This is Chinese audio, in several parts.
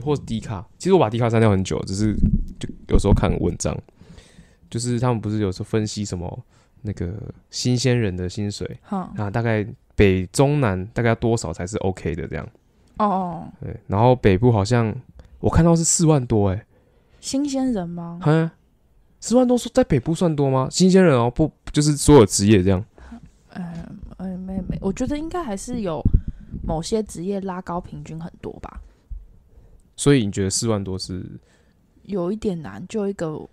或者迪卡，其实我把迪卡删掉很久，只是就有时候看文章，就是他们不是有时候分析什么那个新鲜人的薪水，啊，大概北中南大概要多少才是 OK 的这样？哦哦，对，然后北部好像我看到是四万多哎，新鲜人吗？哼，四万多说在北部算多吗？新鲜人哦，不就是所有职业这样？呃呃，没没，我觉得应该还是有某些职业拉高平均很多吧。所以你觉得四万多是有一点难，就一个我，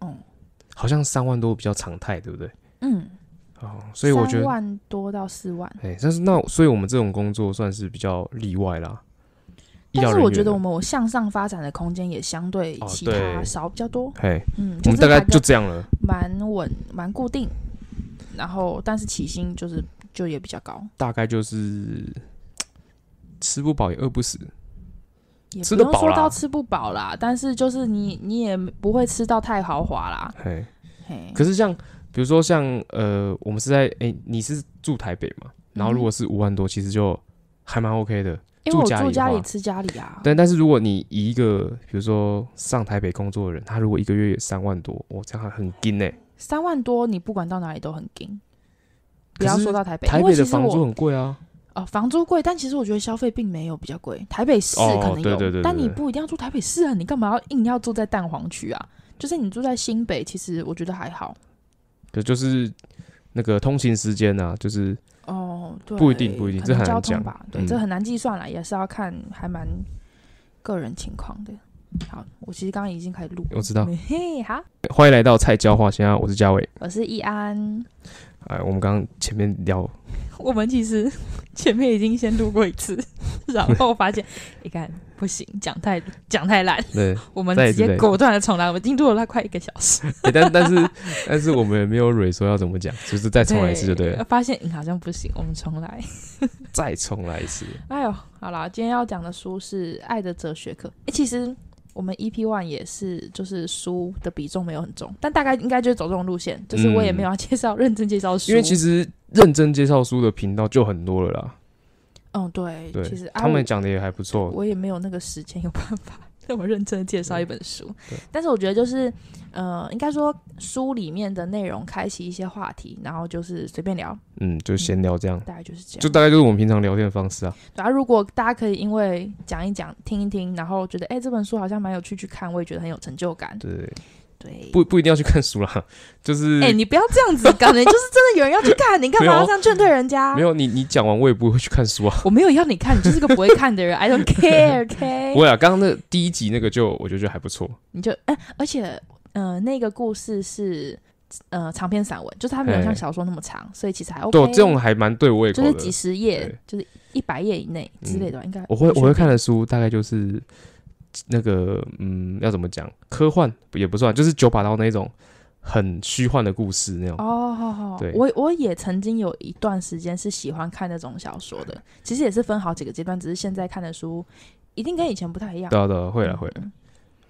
嗯，好像三万多比较常态，对不对？嗯，哦，所以我觉得三万多到四万，哎，但是那所以我们这种工作算是比较例外啦。但是我觉得我们我向上发展的空间也相对其他少比较多，嘿，嗯，我们大概就这样了，蛮稳蛮固定，然后但是起薪就是就也比较高，大概就是吃不饱也饿不死。也能说到吃不饱啦，但是就是你你也不会吃到太豪华啦。嘿，可是像比如说像呃，我们是在哎，你是住台北嘛？然后如果是五万多，其实就还蛮 OK 的。住家里吃家里啊。但但是如果你一个比如说上台北工作的人，他如果一个月有三万多，我这样很金诶。三万多，你不管到哪里都很金。不要说到台北，台北的房租很贵啊。哦，房租贵，但其实我觉得消费并没有比较贵。台北市可能有，但你不一定要住台北市啊，你干嘛要硬要住在蛋黄区啊？就是你住在新北，其实我觉得还好。对，就是那个通勤时间啊，就是哦，对，不一定，不一定，这很难讲吧？对，这很难计算了，也是要看还蛮个人情况的。好，我其实刚刚已经开始录，我知道。嘿，好，欢迎来到菜椒话仙，我是嘉伟，我是易安。哎，我们刚刚前面聊，我们其实前面已经先录过一次，然后发现，你看不行，讲太讲太烂。对，我们直接果断的重来，我们已经录了快一个小时。但但是但是我们也没有蕊说要怎么讲，就是再重来一次就对了。发现你好像不行，我们重来，再重来一次。哎呦，好了，今天要讲的书是《爱的哲学课》。哎，其实。我们 EP One 也是，就是书的比重没有很重，但大概应该就是走这种路线。就是我也没有要介绍 认真介绍书，因为其实认真介绍书的频道就很多了啦。嗯，对，其实他们讲的也还不错，我也没有那个时间，有办法。那么认真介绍一本书，但是我觉得就是，呃，应该说书里面的内容开启一些话题，然后就是随便聊，嗯，就闲聊这样，大概就是这样，就大概就是我们平常聊天的方式啊。然后如果大家可以因为讲一讲、听一听，然后觉得哎，这本书好像蛮有趣，去看我也觉得很有成就感。对。对，不不一定要去看书了，就是哎，你不要这样子，可能 就是真的有人要去看，你干嘛要这样劝退人家？没有，你你讲完我也不会去看书啊。我没有要你看，你就是个不会看的人，I don't care，OK。不会啊，刚刚那第一集那个就我觉得还不错，你就哎，而且呃，那个故事是呃长篇散文，就是它没有像小说那么长，所以其实还 OK。这种还蛮对我，就是几十页，就是一百页以内之类的，应该。我会我会看的书大概就是。那个嗯，要怎么讲？科幻也不算，就是九把刀那种很虚幻的故事那种。哦，好好，对，我我也曾经有一段时间是喜欢看那种小说的。其实也是分好几个阶段，只是现在看的书一定跟以前不太一样。对对，会了会了。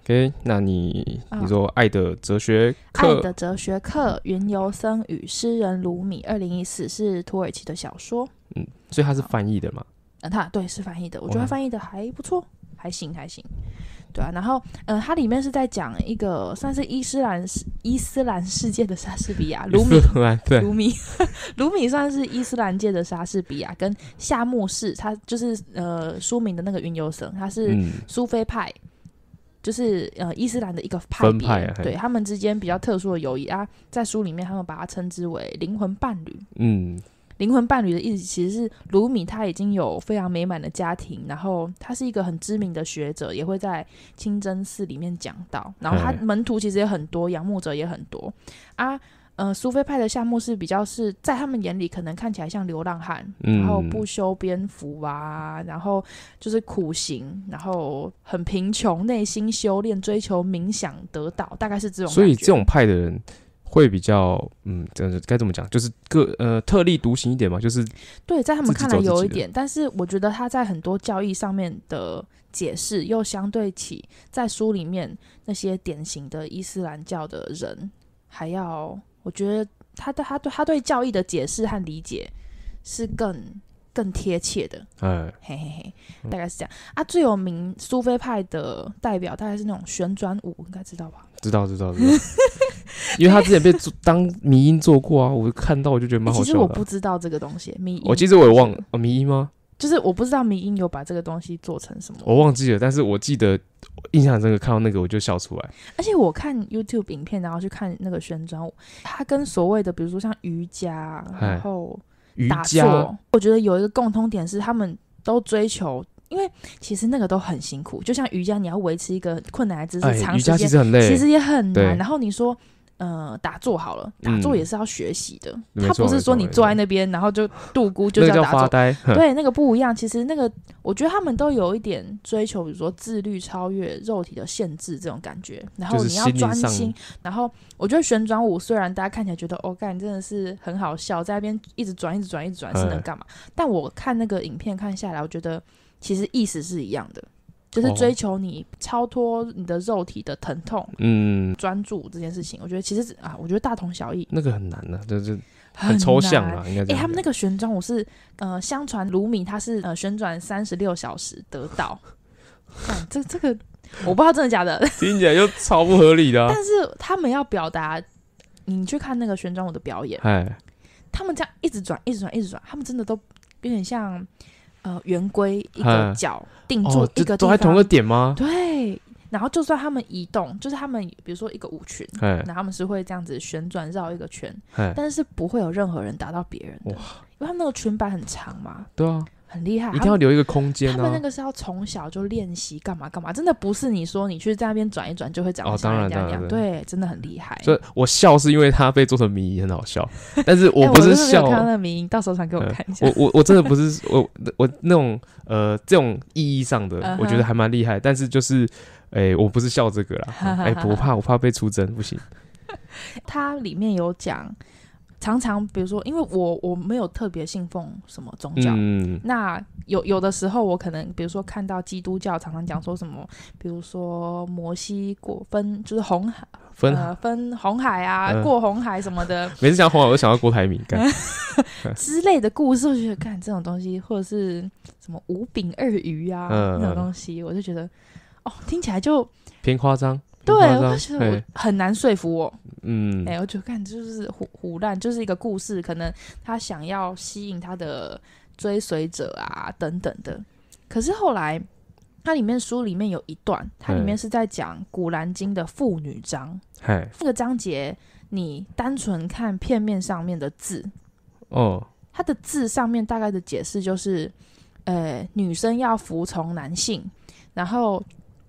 OK，那你你说《爱的哲学课》《爱的哲学课》云游僧与诗人鲁米，二零一四是土耳其的小说。嗯，所以他是翻译的嘛？啊，他对是翻译的，我觉得翻译的还不错。还行还行，对啊，然后呃，它里面是在讲一个算是伊斯兰伊斯兰世界的莎士比亚，卢米 对卢米 卢米算是伊斯兰界的莎士比亚，跟夏目士，他就是呃书名的那个云游神，他是苏菲派，就是呃伊斯兰的一个派别，对他们之间比较特殊的友谊啊，在书里面他们把它称之为灵魂伴侣，嗯。灵魂伴侣的意思其实是卢米，他已经有非常美满的家庭，然后他是一个很知名的学者，也会在清真寺里面讲到，然后他门徒其实也很多，仰慕者也很多。啊，呃，苏菲派的项目是比较是在他们眼里可能看起来像流浪汉，然后不修边幅啊，然后就是苦行，然后很贫穷，内心修炼，追求冥想得到，大概是这种。所以这种派的人。会比较，嗯，这该怎么讲？就是个呃，特立独行一点嘛。就是对，在他们看来有一点，但是我觉得他在很多教义上面的解释，又相对起在书里面那些典型的伊斯兰教的人，还要我觉得他他对他对教义的解释和理解是更更贴切的。哎嘿嘿嘿，大概是这样啊。最有名苏菲派的代表，大概是那种旋转舞，应该知道吧？知道，知道，知道，因为他之前被做当迷音做过啊，我看到我就觉得蛮好笑。其实我不知道这个东西迷音，我其实我也忘了迷音吗？就是我不知道迷音有把这个东西做成什么，我忘记了。但是我记得印象深刻，看到那个我就笑出来。而且我看 YouTube 影片，然后去看那个旋转舞，它跟所谓的比如说像瑜伽，然后瑜伽，我觉得有一个共通点是他们都追求。因为其实那个都很辛苦，就像瑜伽，你要维持一个困难的姿势，长时间其实也很难。然后你说，呃，打坐好了，打坐也是要学习的，他不是说你坐在那边，然后就度孤，就叫打坐。对，那个不一样。其实那个，我觉得他们都有一点追求，比如说自律、超越肉体的限制这种感觉。然后你要专心。然后我觉得旋转舞虽然大家看起来觉得哦，干真的是很好笑，在那边一直转、一直转、一直转是能干嘛？但我看那个影片看下来，我觉得。其实意思是一样的，就是追求你超脱你的肉体的疼痛，嗯，专注这件事情。我觉得其实啊，我觉得大同小异。那个很难的，就是很抽象啊。哎，他们那个旋转舞是呃，相传卢米他是呃旋转三十六小时得到。这这个我不知道真的假的，听起来就超不合理的。但是他们要表达，你去看那个旋转舞的表演，哎，他们这样一直转，一直转，一直转，他们真的都有点像。呃，圆规一个角定住一个，都还同一个点吗？对，然后就算他们移动，就是他们比如说一个舞群，那他们是会这样子旋转绕一个圈，但是是不会有任何人打到别人的，因为他们那个裙摆很长嘛。对啊。很厉害，一定要留一个空间。他们那个是要从小就练习干嘛干嘛，真的不是你说你去在那边转一转就会长出来这样。对，真的很厉害。所以，我笑是因为他被做成迷很好笑，但是我不是笑。我看到那到时候传给我看一下。我我我真的不是我我那种呃这种意义上的，我觉得还蛮厉害。但是就是哎，我不是笑这个啦，哎，不怕我怕被出征，不行。他 里面有讲。常常，比如说，因为我我没有特别信奉什么宗教，那有有的时候，我可能比如说看到基督教常常讲说什么，比如说摩西过分就是红海分分红海啊，过红海什么的，每次讲红海我都想到郭台铭之类的故事，我觉得干这种东西或者是什么五饼二鱼啊那种东西，我就觉得哦，听起来就偏夸张。对，我其且我很难说服我，嗯，哎，我就看就是胡胡乱，就是一个故事，可能他想要吸引他的追随者啊，等等的。可是后来，它里面书里面有一段，它里面是在讲《古兰经》的妇女章，嘿，这个章节你单纯看片面上面的字，哦，它的字上面大概的解释就是，呃，女生要服从男性，然后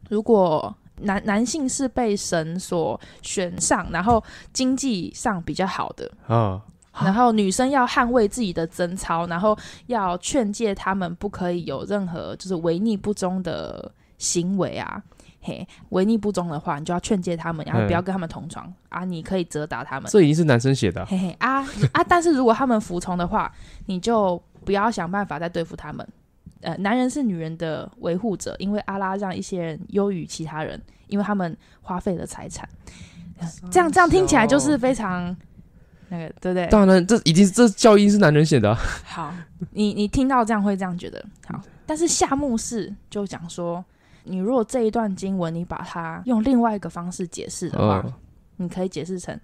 如果。男男性是被神所选上，然后经济上比较好的啊。然后女生要捍卫自己的贞操，然后要劝诫他们不可以有任何就是违逆不忠的行为啊。嘿，违逆不忠的话，你就要劝诫他们，然后不要跟他们同床啊。你可以责打他们。这已经是男生写的，嘿嘿啊啊！但是如果他们服从的话，你就不要想办法再对付他们。呃，男人是女人的维护者，因为阿拉让一些人优于其他人，因为他们花费了财产。这样这样听起来就是非常那个，对不对？当然，这已经这教音是男人写的。好，你你听到这样会这样觉得好，但是夏目是就讲说，你如果这一段经文你把它用另外一个方式解释的话，你可以解释成。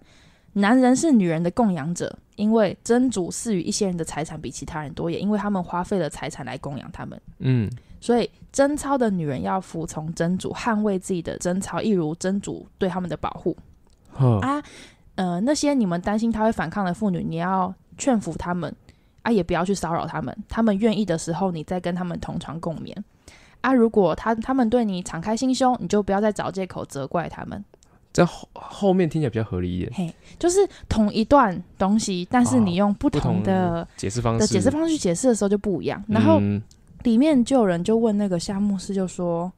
男人是女人的供养者，因为真主赐予一些人的财产比其他人多，也因为他们花费了财产来供养他们。嗯，所以贞操的女人要服从真主，捍卫自己的贞操，一如真主对他们的保护。啊，呃，那些你们担心他会反抗的妇女，你要劝服他们，啊，也不要去骚扰他们。他们愿意的时候，你再跟他们同床共眠。啊，如果他他们对你敞开心胸，你就不要再找借口责怪他们。在后后面听起来比较合理一点，嘿，就是同一段东西，但是你用不同的解释方式的解释方式去解释的时候就不一样。然后里面就有人就问那个夏牧师，就说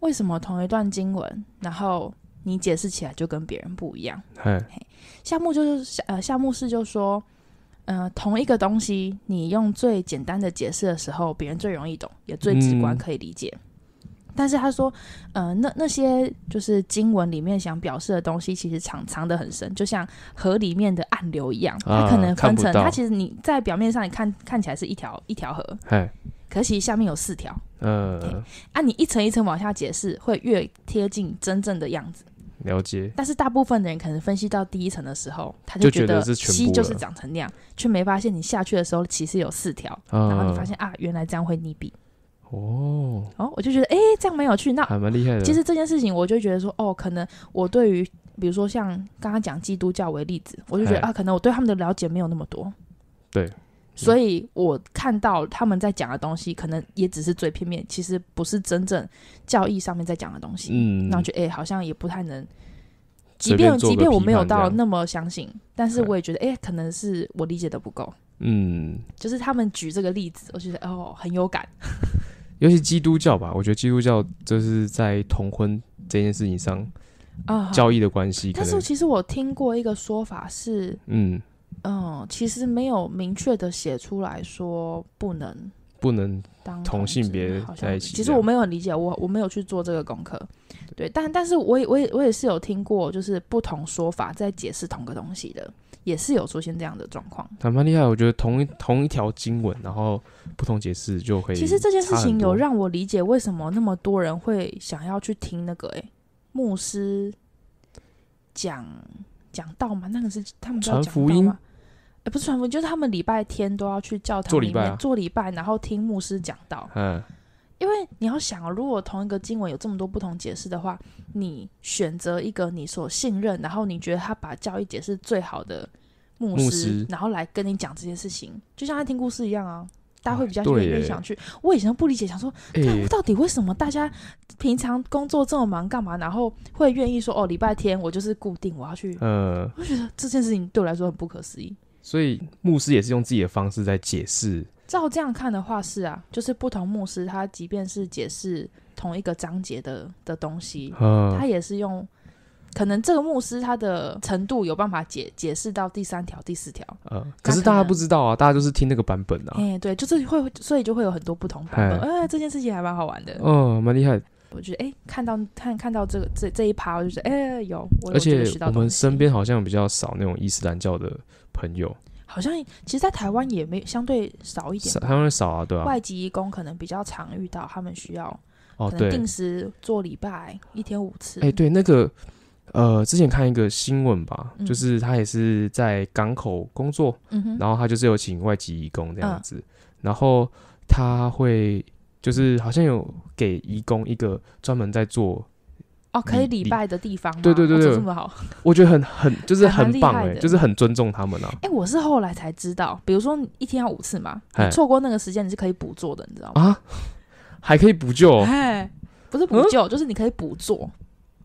为什么同一段经文，然后你解释起来就跟别人不一样？嘿，夏牧就是夏呃夏牧师就说，呃同一个东西，你用最简单的解释的时候，别人最容易懂，也最直观可以理解。但是他说，呃，那那些就是经文里面想表示的东西，其实藏藏得很深，就像河里面的暗流一样。它可能分成，它其实你在表面上你看看起来是一条一条河，可其实下面有四条。嗯，啊，你一层一层往下解释，会越贴近真正的样子。了解。但是大部分的人可能分析到第一层的时候，他就觉得西就是长成那样，却没发现你下去的时候其实有四条。然后你发现啊，原来这样会溺毙。哦，哦，我就觉得，哎，这样没有趣。那还蛮厉害的。其实这件事情，我就觉得说，哦，可能我对于，比如说像刚刚讲基督教为例子，我就觉得啊，可能我对他们的了解没有那么多。对。所以我看到他们在讲的东西，可能也只是最片面，其实不是真正教义上面在讲的东西。嗯。然后就哎，好像也不太能。即便即便我没有到那么相信，但是我也觉得，哎，可能是我理解的不够。嗯。就是他们举这个例子，我觉得哦，很有感。尤其基督教吧，我觉得基督教就是在同婚这件事情上，啊，教义的关系。但是其实我听过一个说法是，嗯嗯，其实没有明确的写出来说不能不能同性别在一起。其实我没有很理解，我我没有去做这个功课。对，但但是我也我也我也是有听过，就是不同说法在解释同个东西的。也是有出现这样的状况，蛮蛮厉害。我觉得同一同一条经文，然后不同解释就可以。其实这件事情有让我理解为什么那么多人会想要去听那个诶牧师讲讲道吗？那个是他们传福音吗？诶，不是传福音，就是他们礼拜天都要去教堂做礼拜，做礼拜，然后听牧师讲道。嗯。因为你要想啊，如果同一个经文有这么多不同解释的话，你选择一个你所信任，然后你觉得他把教义解释最好的牧师，然后来跟你讲这件事情，就像他听故事一样啊，大家会比较愿意想去。我以前不理解，想说，到底为什么大家平常工作这么忙，干嘛？然后会愿意说，哦，礼拜天我就是固定我要去。呃，我觉得这件事情对我来说很不可思议。所以牧师也是用自己的方式在解释。照这样看的话是啊，就是不同牧师他即便是解释同一个章节的的东西，他也是用，可能这个牧师他的程度有办法解解释到第三条第四条，嗯，可是大家不知道啊，大家就是听那个版本啊，哎，对，就是会，所以就会有很多不同版本，呃，这件事情还蛮好玩的，哦，蛮厉害，我觉得，哎，看到看看到这个这这一趴，我就觉得，哎，有，而且我们身边好像比较少那种伊斯兰教的朋友。好像其实，在台湾也没相对少一点，台湾少啊，对吧？外籍移工可能比较常遇到，他们需要哦，定时做礼拜，一天五次。哎，对，那个呃，之前看一个新闻吧，就是他也是在港口工作，然后他就是有请外籍移工这样子，然后他会就是好像有给移工一个专门在做。哦，可以礼拜的地方对对对对，这么好，我觉得很很就是很棒哎，就是很尊重他们啊。哎，我是后来才知道，比如说一天要五次嘛，你错过那个时间你是可以补做的，你知道吗？还可以补救？哎，不是补救，就是你可以补做。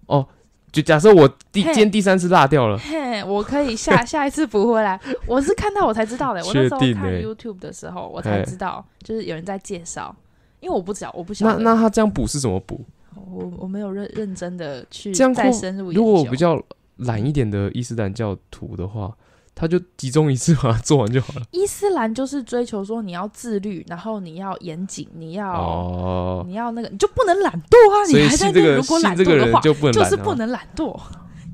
哦，就假设我第今天第三次落掉了，我可以下 下一次补回来。我是看到我才知道的，我那时候看 YouTube 的时候，我才知道，就是有人在介绍，因为我不知道，我不晓。那那他这样补是怎么补？我我没有认认真的去再深入研究。如果比较懒一点的伊斯兰教徒的话，他就集中一次把它做完就好了。伊斯兰就是追求说你要自律，然后你要严谨，你要哦、你要那个你就不能懒惰啊！你还在这如果懒惰的话，就是不能懒惰。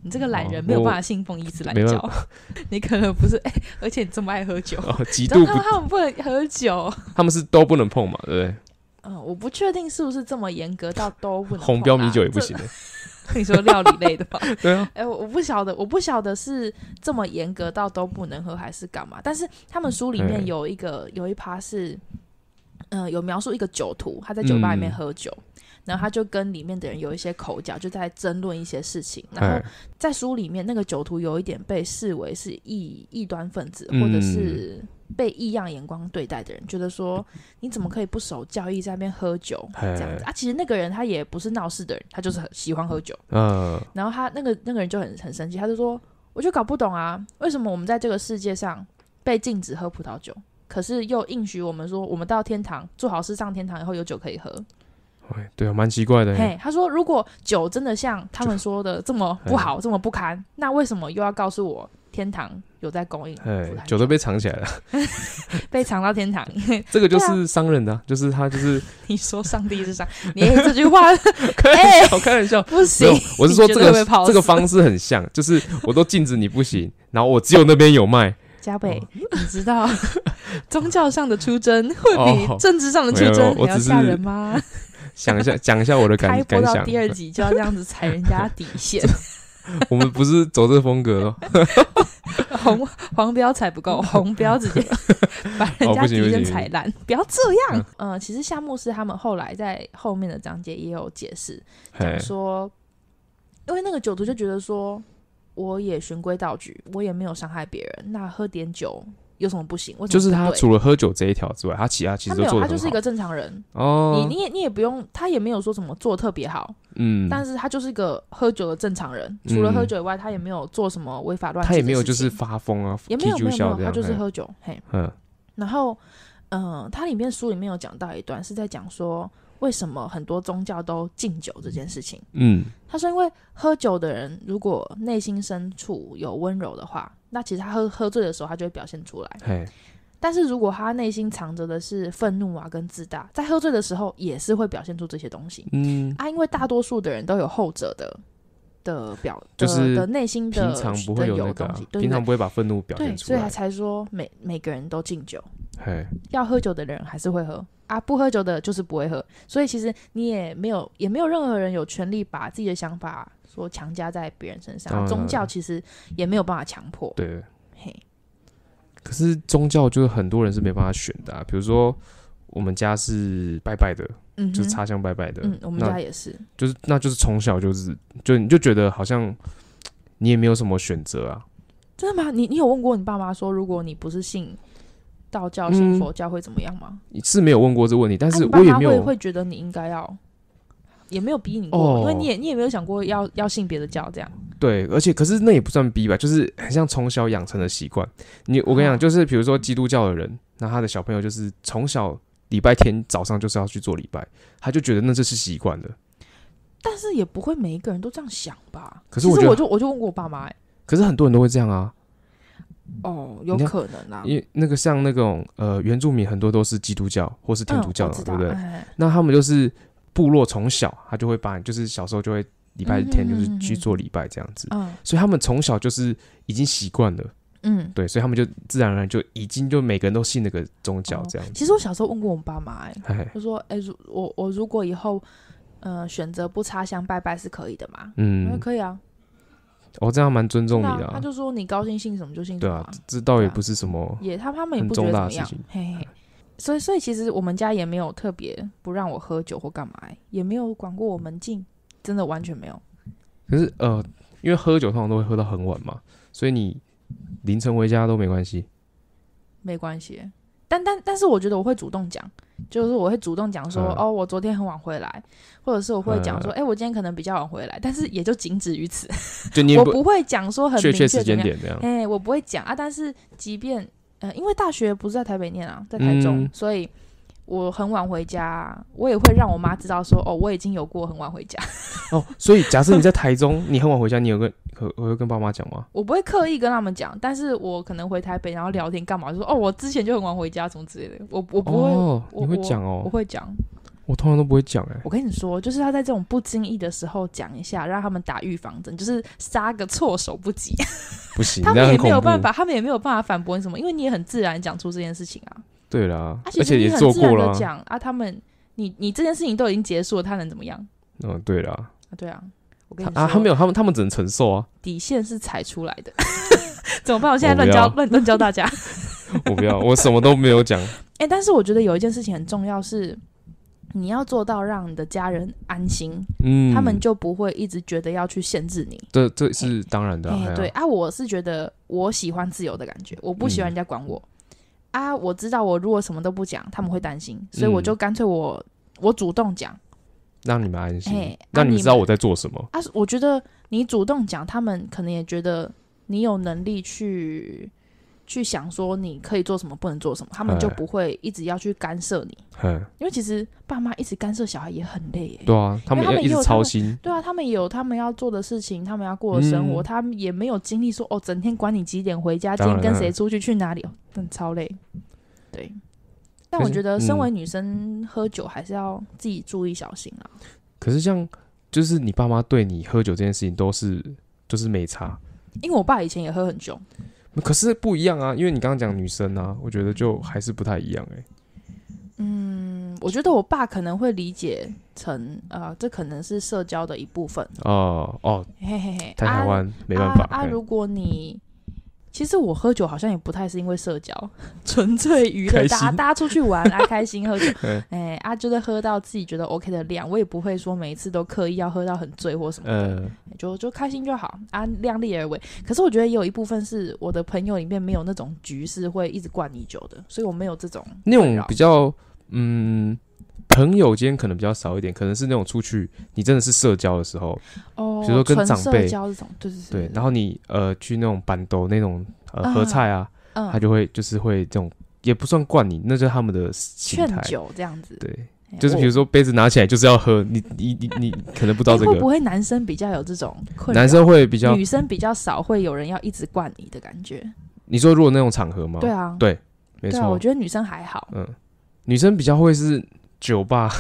你这个懒人没有办法信奉伊斯兰教。你可能不是哎，而且你这么爱喝酒，哦、极度他们不能喝酒，他们是都不能碰嘛，对不对？嗯，我不确定是不是这么严格到都不能。红标米酒也不行。你说料理类的吧？对啊。哎，我不晓得，我不晓得是这么严格到都不能喝，还是干嘛？但是他们书里面有一个，有一趴是，嗯，有描述一个酒徒，他在酒吧里面喝酒，然后他就跟里面的人有一些口角，就在争论一些事情。然后在书里面，那个酒徒有一点被视为是异异端分子，或者是。被异样眼光对待的人，觉得说你怎么可以不守教义在那边喝酒这样子啊？其实那个人他也不是闹事的人，他就是很喜欢喝酒。嗯，然后他那个那个人就很很生气，他就说：“我就搞不懂啊，为什么我们在这个世界上被禁止喝葡萄酒，可是又应许我们说，我们到天堂做好事上天堂以后有酒可以喝？”对啊，蛮奇怪的。嘿，他说：“如果酒真的像他们说的这么不好，这么不堪，那为什么又要告诉我？”天堂有在供应，酒都被藏起来了，被藏到天堂。这个就是商人的，就是他，就是 你说上帝是商，你这句话开玩笑，开玩笑，不行。我是说这个这个方式很像，就是我都禁止你不行，然后我只有那边有卖。加倍。你知道宗教上的出征会比政治上的出征要吓人吗？想一下，讲一下我的感感想。第二集就要这样子踩人家底线。我们不是走这风格哦。红黄标踩不够，红标直接把人家敌人踩烂，不要这样。嗯，其实夏木是他们后来在后面的章节也有解释，讲说，因为那个酒徒就觉得说，我也循规蹈矩，我也没有伤害别人，那喝点酒。有什么不行？就是他除了喝酒这一条之外，他其他其实都做他就是一个正常人哦。你你也你也不用，他也没有说什么做特别好。嗯。但是他就是一个喝酒的正常人，除了喝酒以外，他也没有做什么违法乱。他也没有就是发疯啊，也没有没有没有，他就是喝酒。嘿。嗯。然后，嗯，他里面书里面有讲到一段，是在讲说为什么很多宗教都禁酒这件事情。嗯。他说，因为喝酒的人如果内心深处有温柔的话。那其实他喝喝醉的时候，他就会表现出来。但是如果他内心藏着的是愤怒啊跟自大，在喝醉的时候也是会表现出这些东西。嗯，啊，因为大多数的人都有后者的的表，就是的内心的平常不会有那个，平常不会把愤怒表现出来，所以他才说每每个人都敬酒，要喝酒的人还是会喝啊，不喝酒的就是不会喝。所以其实你也没有也没有任何人有权利把自己的想法。说强加在别人身上，宗教其实也没有办法强迫。对，嘿。可是宗教就是很多人是没办法选的啊。比如说，我们家是拜拜的，嗯，就是插香拜拜的。嗯，我们家也是。就是，那就是从小就是，就你就觉得好像你也没有什么选择啊。真的吗？你你有问过你爸妈说，如果你不是信道教、信佛教会怎么样吗？你是没有问过这个问题，但是我爸妈会会觉得你应该要。也没有逼你过，因为你也你也没有想过要要信别的教这样。对，而且可是那也不算逼吧，就是很像从小养成的习惯。你我跟你讲，就是比如说基督教的人，那他的小朋友就是从小礼拜天早上就是要去做礼拜，他就觉得那这是习惯的。但是也不会每一个人都这样想吧？可是，我就我就问过我爸妈。可是很多人都会这样啊。哦，有可能啊，因为那个像那种呃原住民，很多都是基督教或是天主教的，对不对？那他们就是。部落从小他就会把，就是小时候就会礼拜天就是去做礼拜这样子，嗯所以他们从小就是已经习惯了，嗯，对，所以他们就自然而然就已经就每个人都信那个宗教这样。其实我小时候问过我爸妈，哎，就说，哎，如我我如果以后，呃，选择不插香拜拜是可以的嘛？嗯，可以啊。我这样蛮尊重你的。他就说你高兴信什么就信什么。对啊，这倒也不是什么也他他们也不觉得怎么样，嘿嘿。所以，所以其实我们家也没有特别不让我喝酒或干嘛，也没有管过我门禁，真的完全没有。可是，呃，因为喝酒通常都会喝到很晚嘛，所以你凌晨回家都没关系，没关系。但但但是，我觉得我会主动讲，就是我会主动讲说，哦，我昨天很晚回来，或者是我会讲说，哎，我今天可能比较晚回来，但是也就仅止于此。我不会讲说很明确时间点这样。哎，我不会讲啊，但是即便。呃，因为大学不是在台北念啊，在台中，所以我很晚回家，我也会让我妈知道说，哦，我已经有过很晚回家。哦，所以假设你在台中，你很晚回家，你有跟可我会跟爸妈讲吗？我不会刻意跟他们讲，但是我可能回台北，然后聊天干嘛，就说，哦，我之前就很晚回家，什么之类的，我我不会，你会讲哦，我会讲。我通常都不会讲哎，我跟你说，就是他在这种不经意的时候讲一下，让他们打预防针，就是杀个措手不及，不行，他们也没有办法，他们也没有办法反驳你什么，因为你也很自然讲出这件事情啊。对啦，而且你很自然的讲啊，他们，你你这件事情都已经结束了，他能怎么样？嗯，对啦，对啊，我跟你说啊，他没有，他们他们只能承受啊。底线是踩出来的，怎么办？我现在乱教乱乱教大家。我不要，我什么都没有讲。哎，但是我觉得有一件事情很重要是。你要做到让你的家人安心，嗯，他们就不会一直觉得要去限制你。这这是当然的，对啊，我是觉得我喜欢自由的感觉，我不喜欢人家管我啊。我知道我如果什么都不讲，他们会担心，所以我就干脆我我主动讲，让你们安心。那你知道我在做什么啊？我觉得你主动讲，他们可能也觉得你有能力去。去想说你可以做什么，不能做什么，他们就不会一直要去干涉你。因为其实爸妈一直干涉小孩也很累。对啊，他们也有操心。对啊，他们也有他们要做的事情，他们要过的生活，他们也没有精力说哦，整天管你几点回家，今天跟谁出去，去哪里，真超累。对。但我觉得，身为女生，喝酒还是要自己注意小心啊。可是，像就是你爸妈对你喝酒这件事情，都是就是没差，因为我爸以前也喝很久。可是不一样啊，因为你刚刚讲女生啊，我觉得就还是不太一样哎。嗯，我觉得我爸可能会理解成，呃，这可能是社交的一部分。哦哦，嘿嘿嘿，台湾没办法啊，如果你。其实我喝酒好像也不太是因为社交，纯粹娱乐，大家大家出去玩啊，开心喝酒，哎啊，就是喝到自己觉得 OK 的量，我也不会说每一次都刻意要喝到很醉或什么，嗯，就就开心就好啊，量力而为。可是我觉得也有一部分是我的朋友里面没有那种局势会一直灌你酒的，所以我没有这种那种比较嗯。朋友间可能比较少一点，可能是那种出去你真的是社交的时候，哦，如以说跟长辈这种，对对对，然后你呃去那种板豆那种喝菜啊，他就会就是会这种也不算灌你，那就他们的劝酒这样子，对，就是比如说杯子拿起来就是要喝，你你你你可能不知道这个会不会男生比较有这种，男生会比较，女生比较少会有人要一直灌你的感觉。你说如果那种场合吗？对啊，对，没错，我觉得女生还好，嗯，女生比较会是。酒吧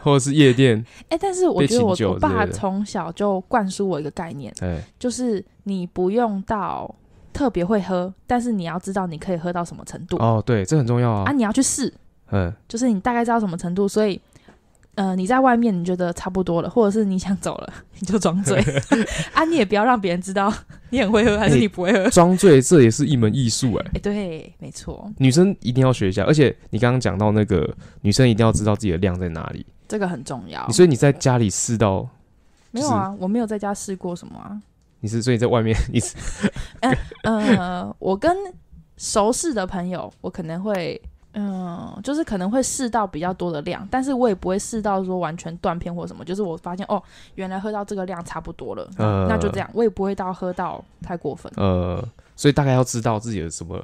或者是夜店，哎，但是我觉得我我爸从小就灌输我一个概念，就是你不用到特别会喝，但是你要知道你可以喝到什么程度。哦，对，这很重要啊！你要去试，嗯，就是你大概知道什么程度，所以。呃，你在外面你觉得差不多了，或者是你想走了，你就装醉 啊！你也不要让别人知道你很会喝还是你不会喝。装醉这也是一门艺术哎，对，没错。女生一定要学一下，而且你刚刚讲到那个，女生一定要知道自己的量在哪里，这个很重要。所以你在家里试到没有啊？我没有在家试过什么啊？你是所以在外面一直？呃，我跟熟识的朋友，我可能会。嗯，就是可能会试到比较多的量，但是我也不会试到说完全断片或什么。就是我发现哦，原来喝到这个量差不多了，那就这样，我也不会到喝到太过分。呃，所以大概要知道自己的什么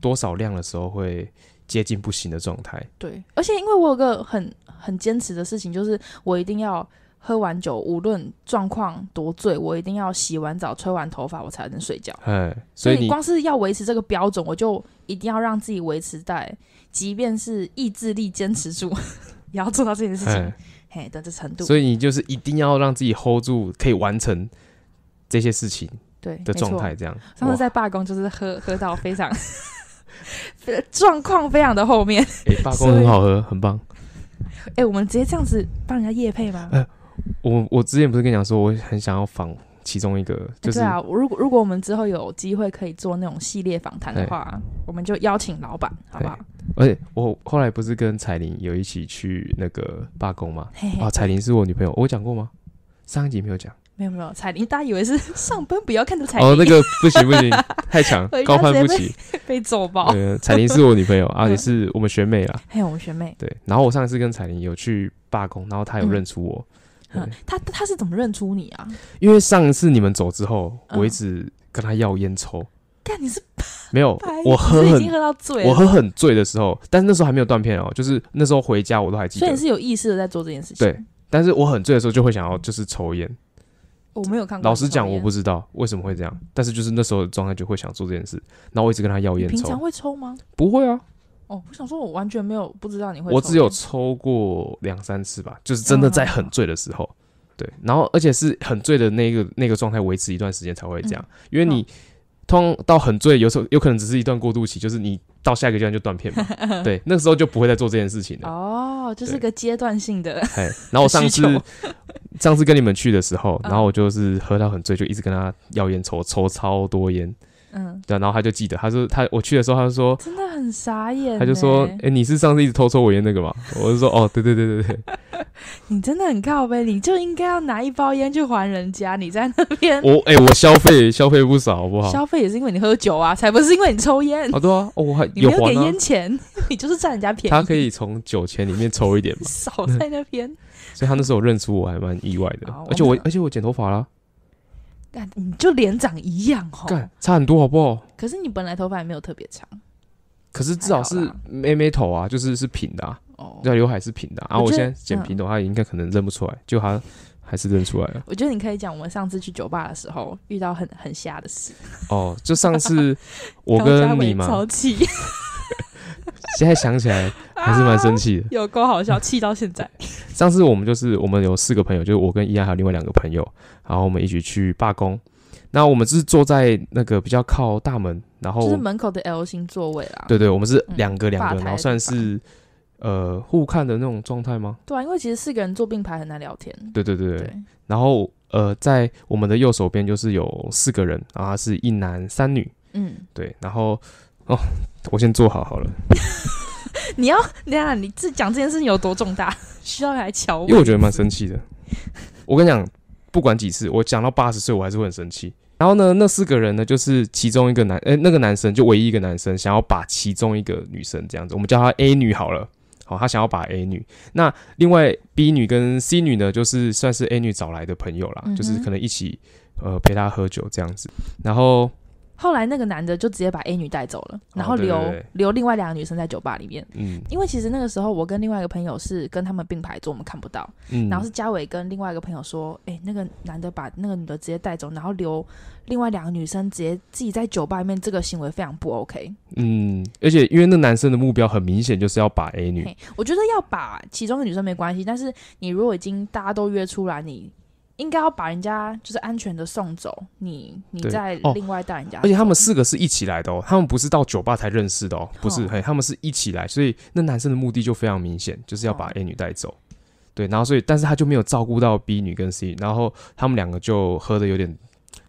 多少量的时候会接近不行的状态。对，而且因为我有个很很坚持的事情，就是我一定要喝完酒，无论状况多醉，我一定要洗完澡、吹完头发，我才能睡觉。哎，所以你光是要维持这个标准，我就一定要让自己维持在。即便是意志力坚持住，也要做到这件事情，嘿的这程度。所以你就是一定要让自己 hold 住，可以完成这些事情，对的状态。这样上次在罢工就是喝 喝到非常，状况非常的后面。哎，罢工很好喝，很棒。哎，我们直接这样子帮人家夜配吗？我我之前不是跟你讲说，我很想要访其中一个，就是啊。如果如果我们之后有机会可以做那种系列访谈的话，我们就邀请老板，好不好？而且我后来不是跟彩玲有一起去那个罢工吗？哦，彩玲是我女朋友，我讲过吗？上一集没有讲，没有没有。彩玲，大家以为是上班不要看的彩。哦，那个 不行不行，太强，高攀不起，被揍爆。对，彩玲是我女朋友啊，也是我们学妹还有我们学妹。对，然后我上一次跟彩玲有去罢工，然后她有认出我。嗯，她她是怎么认出你啊？因为上一次你们走之后，我一直跟她要烟抽。看你是没有，我喝很，我喝很醉的时候，但是那时候还没有断片哦，就是那时候回家我都还记得。所以你是有意识的在做这件事情。对，但是我很醉的时候就会想要就是抽烟。我没有看过，老实讲我不知道为什么会这样，但是就是那时候的状态就会想做这件事，然后我一直跟他要烟。平常会抽吗？不会啊。哦，我想说，我完全没有不知道你会。我只有抽过两三次吧，就是真的在很醉的时候。对，然后而且是很醉的那个那个状态维持一段时间才会这样，因为你。通常到很醉，有时候有可能只是一段过渡期，就是你到下一个阶段就断片嘛。对，那时候就不会再做这件事情了。哦，就是个阶段性的。哎，然后我上次 上次跟你们去的时候，然后我就是喝到很醉，就一直跟他要烟抽，抽超多烟。嗯，对，然后他就记得，他说他我去的时候，他就说真的很傻眼，他就说，哎，你是上次一直偷抽我烟那个吗？我就说，哦，对对对对对，你真的很靠背，你就应该要拿一包烟去还人家。你在那边，我哎，我消费消费不少，好不好？消费也是因为你喝酒啊，才不是因为你抽烟。好多啊，我还有还啊。你没有给烟钱，你就是占人家便宜。他可以从酒钱里面抽一点吗？少在那边，所以他那时候认出我还蛮意外的，而且我而且我剪头发了。你就脸长一样干差很多好不好？可是你本来头发也没有特别长，可是至少是妹妹头啊，就是是平的啊，对，刘海是平的。然后我现在剪平头，他也应该可能认不出来，就他还是认出来了。我觉得你可以讲我们上次去酒吧的时候遇到很很瞎的事哦，就上次我跟你嘛。现在想起来还是蛮生气的，有够好笑，气到现在。上次我们就是我们有四个朋友，就是我跟依安还有另外两个朋友，然后我们一起去罢工。那我们是坐在那个比较靠大门，然后就是门口的 L 型座位啦。对对，我们是两个两个，然后算是呃互看的那种状态吗？对，因为其实四个人坐并排很难聊天。对对对对。然后呃，在我们的右手边就是有四个人，然后是一男三女。嗯，对，然后。哦，我先坐好好了。你要你看，你这讲这件事情有多重大，需要来瞧我？因为我觉得蛮生气的。我跟你讲，不管几次，我讲到八十岁，我还是会很生气。然后呢，那四个人呢，就是其中一个男，哎，那个男生就唯一一个男生，想要把其中一个女生这样子，我们叫他 A 女好了。好，他想要把 A 女，那另外 B 女跟 C 女呢，就是算是 A 女找来的朋友啦，就是可能一起呃陪她喝酒这样子，然后。后来那个男的就直接把 A 女带走了，然后留留另外两个女生在酒吧里面。嗯，因为其实那个时候我跟另外一个朋友是跟他们并排坐，我们看不到。嗯，然后是嘉伟跟另外一个朋友说：“哎，那个男的把那个女的直接带走，然后留另外两个女生直接自己在酒吧里面，这个行为非常不 OK。”嗯，而且因为那男生的目标很明显，就是要把 A 女。我觉得要把其中的女生没关系，但是你如果已经大家都约出来，你。应该要把人家就是安全的送走，你你再另外带人家。而且他们四个是一起来的哦，他们不是到酒吧才认识的哦，不是，嘿，他们是一起来，所以那男生的目的就非常明显，就是要把 A 女带走。对，然后所以，但是他就没有照顾到 B 女跟 C，然后他们两个就喝的有点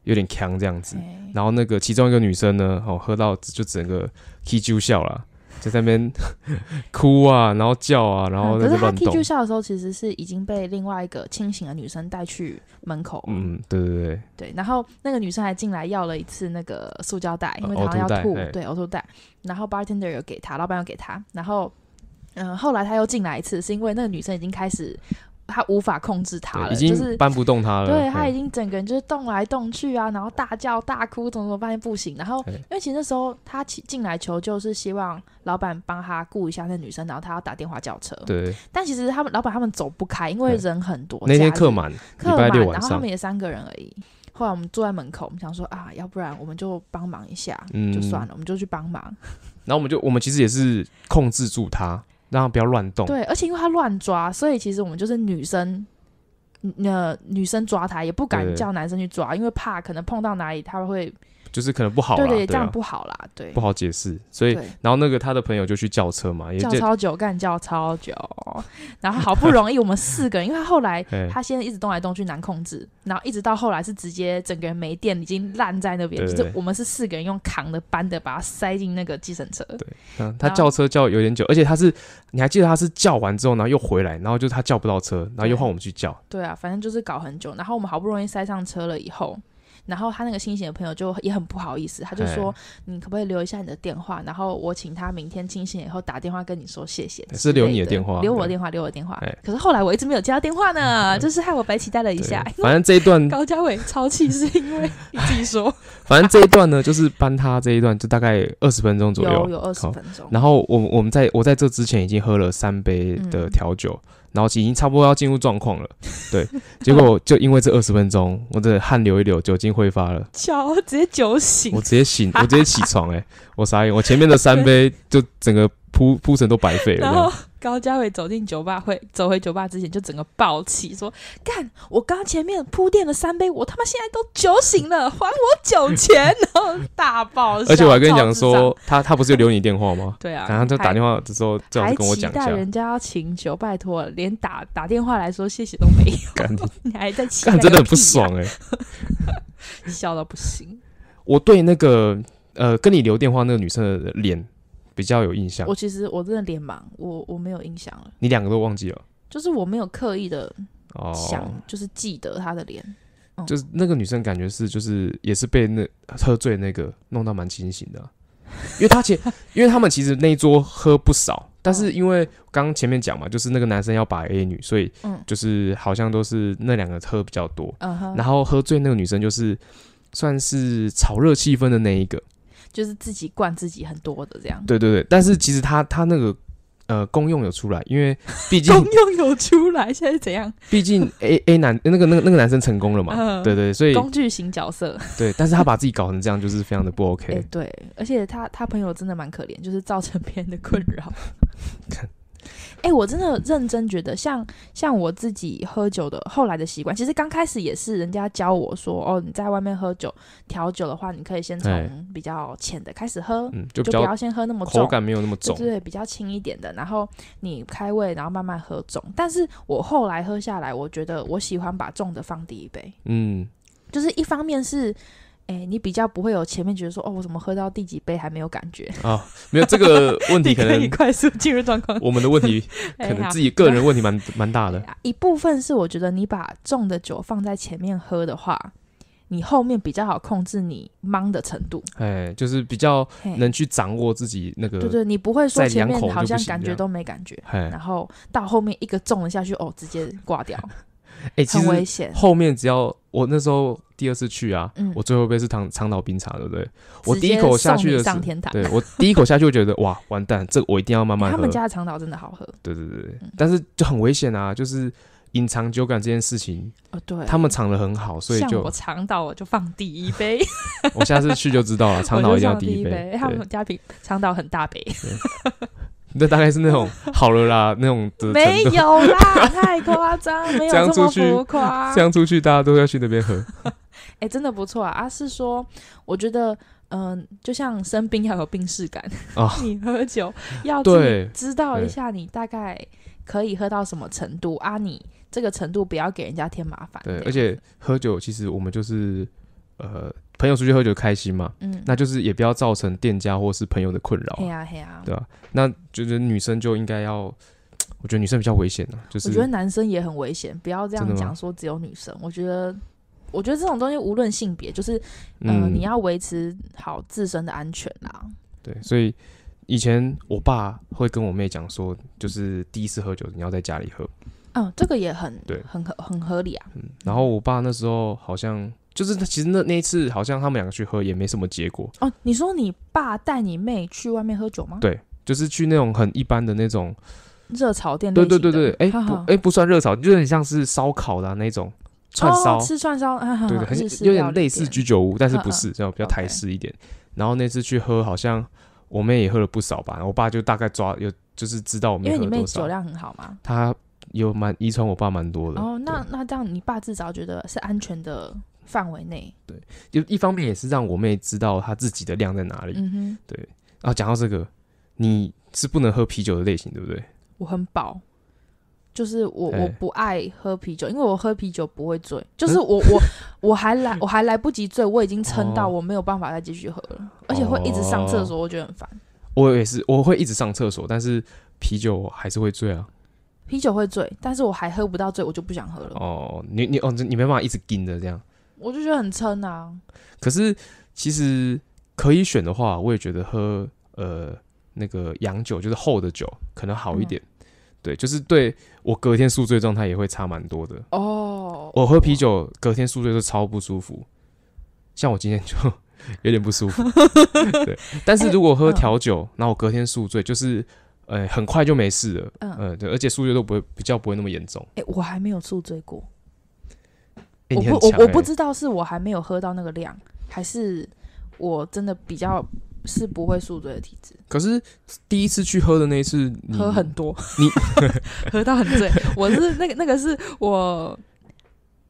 有点呛这样子，然后那个其中一个女生呢，哦，喝到就整个 K 就笑了。在那边 哭啊，然后叫啊，然后可是他踢出笑的时候，其实是已经被另外一个清醒的女生带去门口。嗯，对对对，对。然后那个女生还进来要了一次那个塑胶袋，因为她要吐。对，呕吐袋。然后 bartender 有给他，老板有给他。然后，嗯，后来他又进来一次，是因为那个女生已经开始。他无法控制他了，已经搬不动他了。对他已经整个人就是动来动去啊，然后大叫大哭，怎么怎么半夜不行。然后，因为其实那时候他进进来求救是希望老板帮他顾一下那女生，然后他要打电话叫车。对。但其实他们老板他们走不开，因为人很多，那天客满，客满，然后他们也三个人而已。后来我们坐在门口，我们想说啊，要不然我们就帮忙一下，就算了，我们就去帮忙。然后我们就我们其实也是控制住他。让他不要乱动。对，而且因为他乱抓，所以其实我们就是女生。那女生抓他也不敢叫男生去抓，因为怕可能碰到哪里他会就是可能不好，对对，这样不好啦，对，不好解释。所以然后那个他的朋友就去叫车嘛，叫超久，干叫超久，然后好不容易我们四个人，因为后来 他先一直动来动去难控制，然后一直到后来是直接整个人没电，已经烂在那边，就是我们是四个人用扛的搬的把他塞进那个计程车。对，他叫车叫有点久，而且他是你还记得他是叫完之后然后又回来，然后就他叫不到车，然后又换我们去叫，对啊。反正就是搞很久，然后我们好不容易塞上车了以后，然后他那个清醒的朋友就也很不好意思，他就说：“你可不可以留一下你的电话？然后我请他明天清醒以后打电话跟你说谢谢。”是留你的电话，留我的电话，留我的电话。可是后来我一直没有接到电话呢，就是害我白期待了一下。反正这一段高嘉伟超气是因为你说，反正这一段呢，就是搬他这一段就大概二十分钟左右，有二十分钟。然后我我们在我在这之前已经喝了三杯的调酒。然后已经差不多要进入状况了，对，结果就因为这二十分钟，我的汗流一流，酒精挥发了，脚直接酒醒，我直接醒，我直接起床，哎，我傻眼，我前面的三杯就整个铺铺成都白费了。高嘉伟走进酒吧，会走回酒吧之前就整个暴起，说：“干！我刚前面铺垫了三杯，我他妈现在都酒醒了，还我酒钱！”然后大爆，而且我还跟你讲说，他他不是有留你电话吗？对啊，然后就打电话的时候，这样跟我讲一下。人家要请酒，拜托，连打打电话来说谢谢都没有，你还在气？真的很不爽哎，笑到不行。我对那个呃，跟你留电话那个女生的脸。比较有印象，我其实我真的脸盲，我我没有印象了。你两个都忘记了，就是我没有刻意的想，就是记得他的脸。就是那个女生感觉是，就是也是被那喝醉那个弄到蛮清醒的，因为她其 因为他们其实那一桌喝不少，但是因为刚前面讲嘛，就是那个男生要把 A 女，所以嗯，就是好像都是那两个喝比较多，然后喝醉那个女生就是算是炒热气氛的那一个。就是自己灌自己很多的这样，对对对。但是其实他他那个呃功用有出来，因为 毕竟功用有出来，现在怎样？毕竟 A A 男那个那个那个男生成功了嘛，对对，所以工具型角色。对，但是他把自己搞成这样，就是非常的不 OK。对，而且他他朋友真的蛮可怜，就是造成别人的困扰。哎，我真的认真觉得，像像我自己喝酒的后来的习惯，其实刚开始也是人家教我说，哦，你在外面喝酒调酒的话，你可以先从比较浅的开始喝，就不要先喝那么重，口感没有那么重，对，比较轻一点的，然后你开胃，然后慢慢喝重。但是我后来喝下来，我觉得我喜欢把重的放第一杯，嗯，就是一方面是。哎，你比较不会有前面觉得说，哦，我怎么喝到第几杯还没有感觉啊？没有这个问题，可能可以快速进入状况。我们的问题 可能自己个人问题蛮蛮大的。一部分是我觉得你把重的酒放在前面喝的话，你后面比较好控制你懵的程度。哎，就是比较能去掌握自己那个。对对，你不会说前面好像感觉都没感觉，然后到后面一个重的下去，哦，直接挂掉。哎，其危险。后面只要我那时候第二次去啊，我最后一杯是长长岛冰茶，对不对？我第一口下去的是，对我第一口下去就觉得哇，完蛋，这我一定要慢慢。他们家的长岛真的好喝。对对对，但是就很危险啊，就是隐藏酒感这件事情。对。他们藏的很好，所以就我藏到我就放第一杯，我下次去就知道了。长岛要第一杯，他们家比长岛很大杯。那大概是那种 好了啦，那种没有啦，太夸张，没有这么浮夸。这样出去，大家都要去那边喝。哎，真的不错啊。啊，是说，我觉得，嗯，就像生病要有病耻感啊，你喝酒要知道一下，你大概可以喝到什么程度啊？你这个程度不要给人家添麻烦。对，而且喝酒其实我们就是呃。朋友出去喝酒开心嘛？嗯，那就是也不要造成店家或是朋友的困扰。对啊对啊，对那就是女生就应该要，我觉得女生比较危险啊。就是我觉得男生也很危险，不要这样讲说只有女生。我觉得，我觉得这种东西无论性别，就是嗯，你要维持好自身的安全啦。对，所以以前我爸会跟我妹讲说，就是第一次喝酒你要在家里喝。哦，这个也很对，很合很合理啊。嗯。然后我爸那时候好像。就是其实那那一次好像他们两个去喝也没什么结果哦。你说你爸带你妹去外面喝酒吗？对，就是去那种很一般的那种热炒店。对对对对，哎不哎不算热炒，就有点像是烧烤的那种串烧，吃串烧。对对，很有点类似居酒屋，但是不是这样比较台式一点。然后那次去喝，好像我妹也喝了不少吧。我爸就大概抓有，就是知道我妹喝多少。酒量很好嘛？他有蛮遗传我爸蛮多的。哦，那那这样你爸至少觉得是安全的。范围内，对，就一方面也是让我妹知道她自己的量在哪里。嗯哼，对。啊，讲到这个，你是不能喝啤酒的类型，对不对？我很饱，就是我我不爱喝啤酒，因为我喝啤酒不会醉，就是我我我还来我还来不及醉，我已经撑到我没有办法再继续喝了，而且会一直上厕所，我觉得很烦。我也是，我会一直上厕所，但是啤酒还是会醉啊。啤酒会醉，但是我还喝不到醉，我就不想喝了。哦，你你哦，你没办法一直盯着这样。我就觉得很撑啊！可是其实可以选的话，我也觉得喝呃那个洋酒就是厚的酒可能好一点。对，就是对我隔天宿醉状态也会差蛮多的。哦，我喝啤酒隔天宿醉都超不舒服，像我今天就 有点不舒服。对，但是如果喝调酒，那我隔天宿醉就是呃很快就没事了。嗯，对，而且宿醉都不会比较不会那么严重。哎，我还没有宿醉过。我不我我不知道是我还没有喝到那个量，还是我真的比较是不会宿醉的体质。可是第一次去喝的那一次，喝很多，你喝到很醉。我是那个那个是我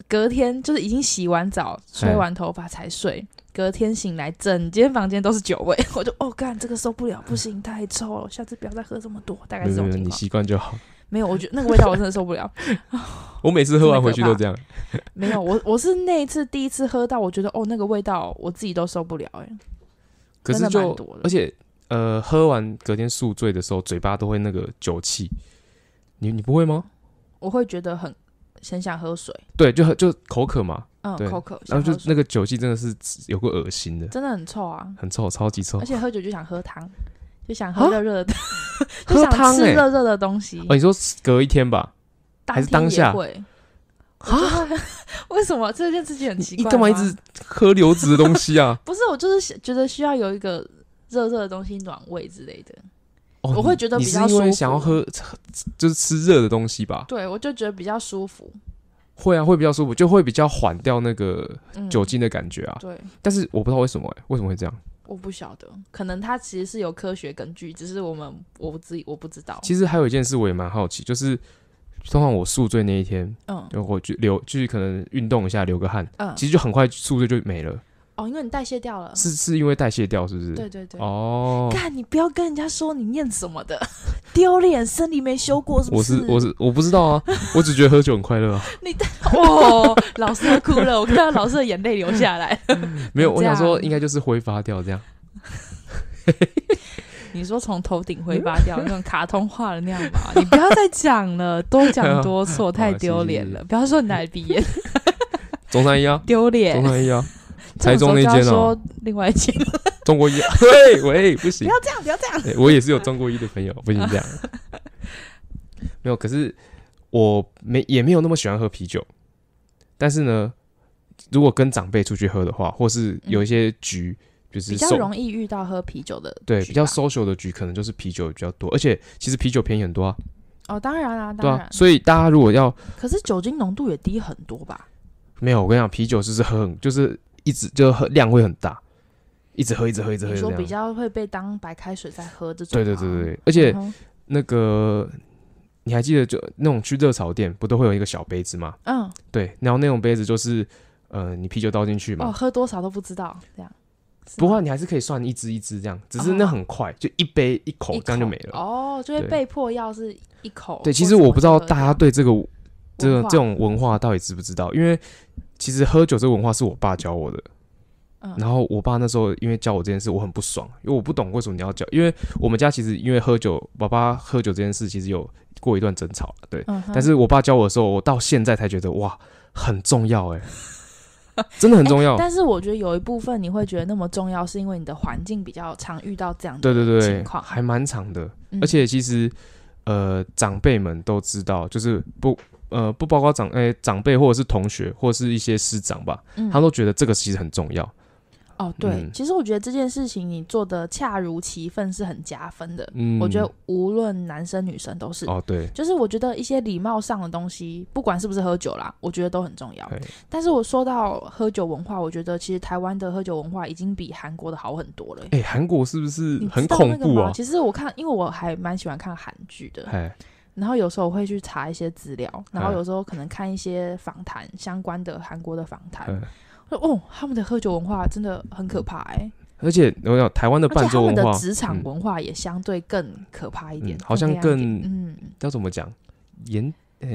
隔天就是已经洗完澡、吹完头发才睡，隔天醒来，整间房间都是酒味，我就哦干这个受不了，不行，太臭了，下次不要再喝这么多。大概没有，你习惯就好。没有，我觉得那个味道我真的受不了。我每次喝完回去都这样。没有，我我是那一次第一次喝到，我觉得哦，那个味道我自己都受不了哎。可是就而且呃，喝完隔天宿醉的时候，嘴巴都会那个酒气。你你不会吗？我会觉得很很想喝水。对，就就口渴嘛。嗯，口渴，然后就那个酒气真的是有个恶心的，真的很臭啊，很臭，超级臭。而且喝酒就想喝汤。就想喝热热的，喝汤吃热热的东西。哦，你说隔一天吧，还是当下？啊？为什么这件事情很奇怪？你干嘛一直喝流质的东西啊？不是，我就是觉得需要有一个热热的东西暖胃之类的。我会觉得你是因为想要喝，就是吃热的东西吧？对，我就觉得比较舒服。会啊，会比较舒服，就会比较缓掉那个酒精的感觉啊。对，但是我不知道为什么，哎，为什么会这样？我不晓得，可能它其实是有科学根据，只是我们我不知我不知道。其实还有一件事我也蛮好奇，就是通常我宿醉那一天，嗯，我就流就是可能运动一下流个汗，嗯，其实就很快宿醉就没了。哦，因为你代谢掉了，是是因为代谢掉，是不是？对对对。哦，干你不要跟人家说你念什么的，丢脸，生理没修过是？我是我是我不知道啊，我只觉得喝酒很快乐啊。你哇，老师哭了，我看到老师的眼泪流下来。没有，我想说应该就是挥发掉这样。你说从头顶挥发 掉那种卡通化的那样嘛？你不要再讲了，多讲多错，太丢脸了。不要说奶鼻，中山医啊，丢脸，中山医啊。才中那间哦，另外一间 中国一，喂喂，不行，不要这样，不要这样。我也是有中国一的朋友，不行这样。没有，可是我没也没有那么喜欢喝啤酒。但是呢，如果跟长辈出去喝的话，或是有一些局，就是比较容易遇到喝啤酒的，对，比较 social 的局，可能就是啤酒比较多，而且其实啤酒便宜很多啊。哦，当然啊，对啊，所以大家如果要，可是酒精浓度也低很多吧？没有，我跟你讲，啤酒就是很就是。一直就喝量会很大，一直喝一直喝一直喝，说比较会被当白开水在喝这种。对对对对，而且那个你还记得就那种去热炒店不都会有一个小杯子吗？嗯，对，然后那种杯子就是呃你啤酒倒进去嘛，哦，喝多少都不知道这样。不过你还是可以算一支一支这样，只是那很快就一杯一口这样就没了。哦，就会被迫要是一口。对，其实我不知道大家对这个这个这种文化到底知不知道，因为。其实喝酒这个文化是我爸教我的，嗯，然后我爸那时候因为教我这件事，我很不爽，因为我不懂为什么你要教，因为我们家其实因为喝酒，爸爸喝酒这件事其实有过一段争吵，对，但是我爸教我的时候，我到现在才觉得哇 很重要，哎，真的很重要。但是我觉得有一部分你会觉得那么重要，是因为你的环境比较常遇到这样，对对对，情况还蛮长的，而且其实呃，长辈们都知道，就是不。呃，不包括长诶长辈或者是同学，或者是一些师长吧，他都觉得这个其实很重要。哦，对，其实我觉得这件事情你做的恰如其分是很加分的。嗯，我觉得无论男生女生都是。哦，对，就是我觉得一些礼貌上的东西，不管是不是喝酒啦，我觉得都很重要。但是我说到喝酒文化，我觉得其实台湾的喝酒文化已经比韩国的好很多了。哎，韩国是不是很恐怖啊？其实我看，因为我还蛮喜欢看韩剧的。哎。然后有时候我会去查一些资料，然后有时候可能看一些访谈相关的韩国的访谈，说哦，他们的喝酒文化真的很可怕哎。而且没有台湾的伴奏文化，职场文化也相对更可怕一点，好像更嗯，要怎么讲严呃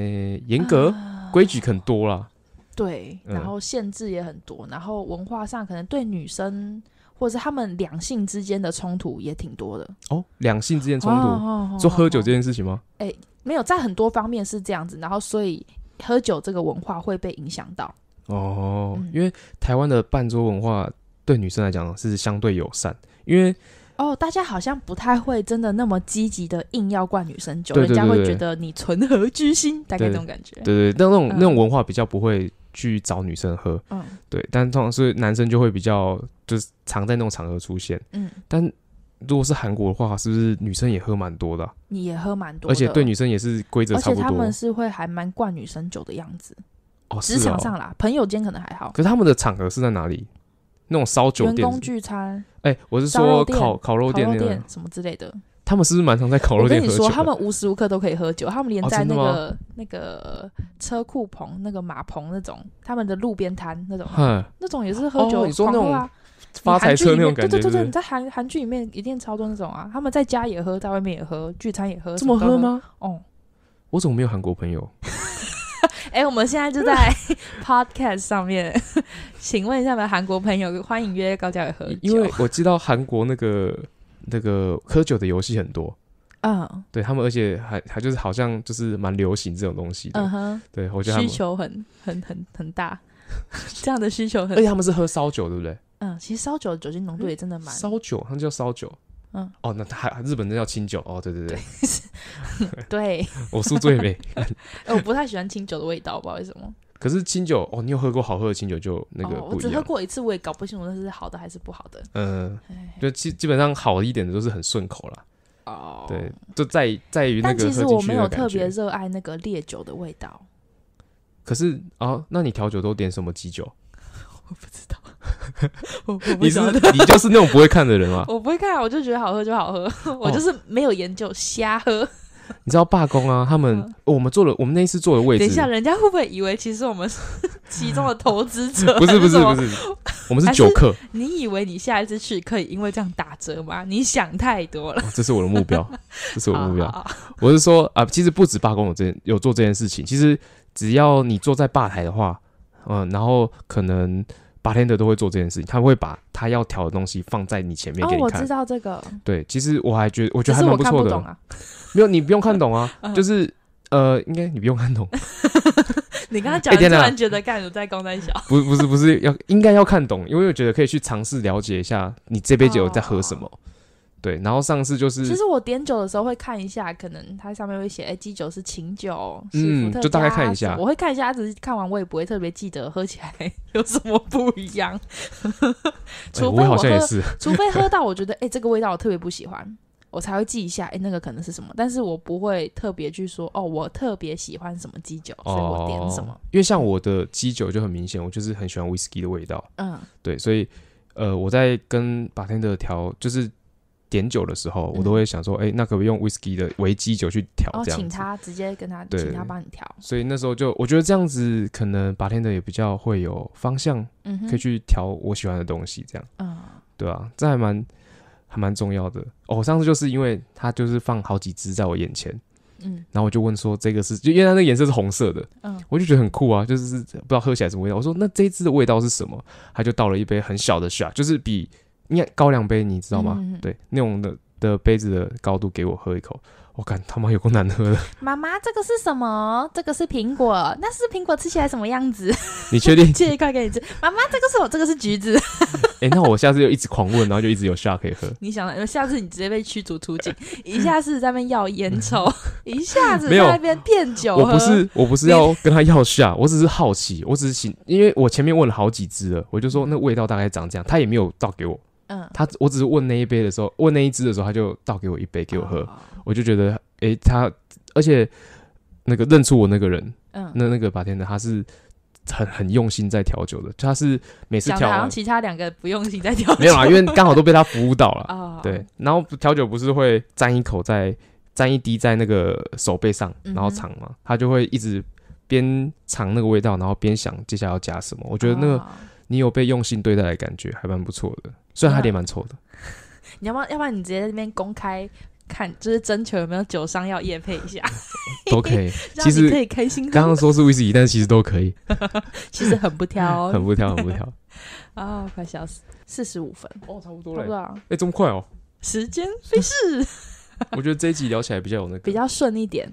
严格规矩很多啦。对，然后限制也很多，然后文化上可能对女生或者是他们两性之间的冲突也挺多的。哦，两性之间冲突，哦说喝酒这件事情吗？哎。没有，在很多方面是这样子，然后所以喝酒这个文化会被影响到。哦，因为台湾的半桌文化对女生来讲是相对友善，因为哦，大家好像不太会真的那么积极的硬要灌女生酒，人家会觉得你存何居心，大概那种感觉。对对对，但那种那种文化比较不会去找女生喝，嗯，对，但通常是男生就会比较就是常在那种场合出现，嗯，但。如果是韩国的话，是不是女生也喝蛮多的？你也喝蛮多，而且对女生也是规则差不多。而且他们是会还蛮灌女生酒的样子。职场上啦，朋友间可能还好。可是他们的场合是在哪里？那种烧酒。员工聚餐。哎，我是说烤烤肉店、什么之类的。他们是不是蛮常在烤肉店喝酒？我跟你说，他们无时无刻都可以喝酒，他们连在那个那个车库棚、那个马棚那种，他们的路边摊那种，那种也是喝酒。你说那种啊？发财车那种感觉，对对对对，你在韩韩剧里面一定超多那种啊！他们在家也喝，在外面也喝，聚餐也喝，这么喝吗？哦，我怎么没有韩国朋友？哎，我们现在就在 podcast 上面，请问一下，们韩国朋友欢迎约高价位喝酒，因为我知道韩国那个那个喝酒的游戏很多啊，对他们而且还还就是好像就是蛮流行这种东西的，对我觉得需求很很很很大，这样的需求很，而且他们是喝烧酒，对不对？嗯，其实烧酒酒精浓度也真的蛮。烧酒，它叫烧酒。嗯，哦，那它日本的叫清酒。哦，对对对，对，我素作孽。我不太喜欢清酒的味道，不知道为什么。可是清酒，哦，你有喝过好喝的清酒就那个？我只喝过一次，我也搞不清楚那是好的还是不好的。嗯，就基基本上好一点的都是很顺口了。哦，对，就在在于那个。但其实我没有特别热爱那个烈酒的味道。可是啊，那你调酒都点什么基酒？我不知道。我我不你就是那种不会看的人吗？我不会看，我就觉得好喝就好喝，我就是没有研究瞎喝。你知道罢工啊？他们我们坐了，我们那次坐的位置。等一下，人家会不会以为其实我们是 其中的投资者？不是不是不是，我们是酒客。你以为你下一次去可以因为这样打折吗？你想太多了。这是我的目标，这是我的目标。我是说啊，其实不止罢工有这有做这件事情，其实只要你坐在吧台的话，嗯，然后可能。八天的都会做这件事情，他会把他要调的东西放在你前面给你看。我知道这个。对，其实我还觉得，我觉得还蛮不错的。不啊？没有，你不用看懂啊。就是呃，应该你不用看懂。你跟他讲，突然觉得盖鲁在公在小。不不是不是要应该要看懂，因为我觉得可以去尝试了解一下，你这杯酒在喝什么。对，然后上次就是，其实我点酒的时候会看一下，可能它上面会写，哎，基酒是情酒，嗯，就大概看一下，我会看一下，只是看完我也不会特别记得喝起来 有什么不一样，除非我喝，除非 喝到我觉得，哎，这个味道我特别不喜欢，我才会记一下，哎，那个可能是什么，但是我不会特别去说，哦，我特别喜欢什么基酒，所以我点什么，因为像我的基酒就很明显，我就是很喜欢 whisky 的味道，嗯，对，所以，呃，我在跟 bartender 调，就是。点酒的时候，我都会想说，哎，那可不用 whisky 的维基酒去调。哦，请他直接跟他，请他帮你调。所以那时候就我觉得这样子，可能白天的也比较会有方向，嗯，可以去调我喜欢的东西，这样，嗯，对啊，这还蛮还蛮重要的。哦，上次就是因为他就是放好几支在我眼前，嗯，然后我就问说，这个是就因为它那颜色是红色的，嗯，我就觉得很酷啊，就是不知道喝起来什么味道。我说那这一支的味道是什么？他就倒了一杯很小的下，就是比。你该高粱杯，你知道吗？对，那种的的杯子的高度给我喝一口，我感他妈有够难喝的。妈妈，这个是什么？这个是苹果，那是苹果吃起来什么样子？你确定切 一块给你吃？妈妈，这个是我，这个是橘子。哎，那我下次又一直狂问，然后就一直有下可以喝。你想，下次你直接被驱逐出境，一下子在那边要烟抽，一下子在那边骗酒我不是我不是要跟他要下，我只是好奇，我只是因为我前面问了好几只了，我就说那味道大概长这样，他也没有倒给我。嗯，他我只是问那一杯的时候，问那一只的时候，他就倒给我一杯给我喝，我就觉得，哎，他而且那个认出我那个人，嗯，那那个白天的他是很很用心在调酒的，他是每次调尝其他两个不用心在调没有啊，因为刚好都被他服务到了哦、对，然后调酒不是会沾一口在沾一滴在那个手背上然后尝嘛，他就会一直边尝那个味道，然后边想接下来要加什么，我觉得那个你有被用心对待的感觉还蛮不错的。虽然他脸蛮丑的，你要不要不然你直接在那边公开看，就是征求有没有酒商要叶配一下，都可以。其实可以开心。刚刚说是威士忌，但其实都可以。其实很不挑，很不挑，很不挑。啊，快笑死！四十五分，哦，差不多了。哎，这么快哦？时间飞逝。我觉得这一集聊起来比较有那个，比较顺一点。